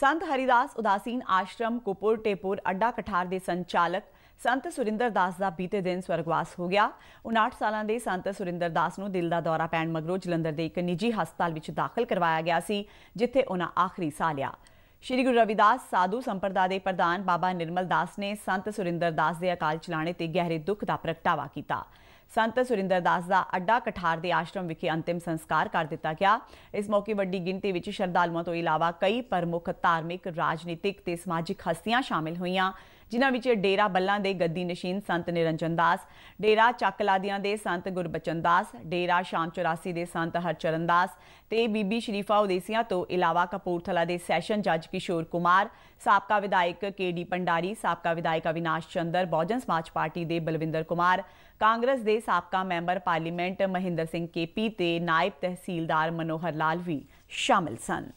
ਸੰਤ ਹਰੀਦਾਸ ਉਦਾਸੀਨ ਆਸ਼ਰਮ ਕੋਪੁਰ ਟੇਪੁਰ ਅੱਡਾ ਕਠਾਰ ਦੇ ਸੰਚਾਲਕ ਸੰਤ ਸੁਰਿੰਦਰ ਦਾਸ ਦਾ ਬੀਤੇ ਦਿਨ ਸਵਰਗਵਾਸ ਹੋ ਗਿਆ 59 ਸਾਲਾਂ ਦੇ ਸੰਤ ਸੁਰਿੰਦਰ ਦਾਸ ਨੂੰ ਦਿਲ ਦਾ ਦੌਰਾ ਪੈਣ ਮਗਰੋਂ ਜਲੰਧਰ ਦੇ ਇੱਕ ਨਿੱਜੀ ਹਸਪਤਾਲ ਵਿੱਚ ਦਾਖਲ ਕਰਵਾਇਆ ਗਿਆ ਸੀ ਜਿੱਥੇ ਉਹਨਾਂ ਆਖਰੀ ਸਾਹ ਲਿਆ ਸ਼੍ਰੀ ਗੁਰੂ ਰਵਿਦਾਸ ਸਾਧੂ ਸੰਪਰਦਾ ਦੇ ਪ੍ਰਧਾਨ ਬਾਬਾ ਨਿਰਮਲ ਦਾਸ ਨੇ ਸੰਤ ਸੁਰਿੰਦਰ ਦਾਸ ਦੇ ਅਕਾਲ ਚਲਾਣੇ ਤੇ ਗਹਿਰੇ ਦੁੱਖ ਦਾ ਪ੍ਰਗਟਾਵਾ ਕੀਤਾ ਸੰਤ ਸੁਰਿੰਦਰ ਦਾਸ ਦਾ ਅੱਡਾ ਕਠਾਰ ਦੇ ਆਸ਼ਰਮ ਵਿਖੇ ਅੰਤਿਮ ਸੰਸਕਾਰ ਕਰ ਦਿੱਤਾ ਗਿਆ ਇਸ ਮੌਕੇ ਵੱਡੀ ਗਿਣਤੀ ਵਿੱਚ ਸ਼ਰਧਾਲੂਆਂ ਤੋਂ ਇਲਾਵਾ ਕਈ ਪ੍ਰਮੁੱਖ ਧਾਰਮਿਕ ਰਾਜਨੀਤਿਕ ਤੇ ਸਮਾਜਿਕ ਹਸਤੀਆਂ ਸ਼ਾਮਿਲ ਹੋਈਆਂ ਜਿਨ੍ਹਾਂ ਵਿੱਚ ਡੇਰਾ ਬੱਲਾਂ ਦੇ ਗੱਦੀ ਨਸ਼ੀਨ ਸੰਤ ਨਿਰੰਜਨ ਦਾਸ ਡੇਰਾ ਚੱਕਲਾਦੀਆਂ ਦੇ ਸੰਤ ਗੁਰਬਚਨ ਦਾਸ ਡੇਰਾ ਸ਼ਾਮ 84 ਦੇ ਸੰਤ ਹਰਚਰਨ ਦਾਸ ਤੇ ਬੀਬੀ ਸ਼ਰੀਫਾ ਉਦੇਸੀਆਂ ਤੋਂ ਇਲਾਵਾ ਕਪੂਰਥਲਾ ਦੇ ਸੈਸ਼ਨ ਜੱਜ ਕਿਸ਼ੋਰ ਕੁਮਾਰ ਸਾਬਕਾ ਵਿਧਾਇਕ ਕੇਡੀ ਪੰਡਾਰੀ ਸਾਬਕਾ ਵਿਧਾਇਕ ਅਵਿਨਾਸ਼ ਚੰਦਰ ਬੌਜਨ ਸਮਾਜ ਪਾਰਟੀ ਦੇ ਬਲਵਿੰਦਰ ਕੁਮਾਰ ਕਾਂਗਰਸ ਦੇ ਸਾਬਕਾ ਮੈਂਬਰ ਪਾਰਲੀਮੈਂਟ ਮਹਿੰਦਰ ਸਿੰਘ ਕੇਪੀ ਤੇ ਨਾਇਬ ਤਹਿਸੀਲਦਾਰ ਮਨੋਹਰ ਲਾਲ ਵੀ ਸ਼ਾਮਲ ਸਨ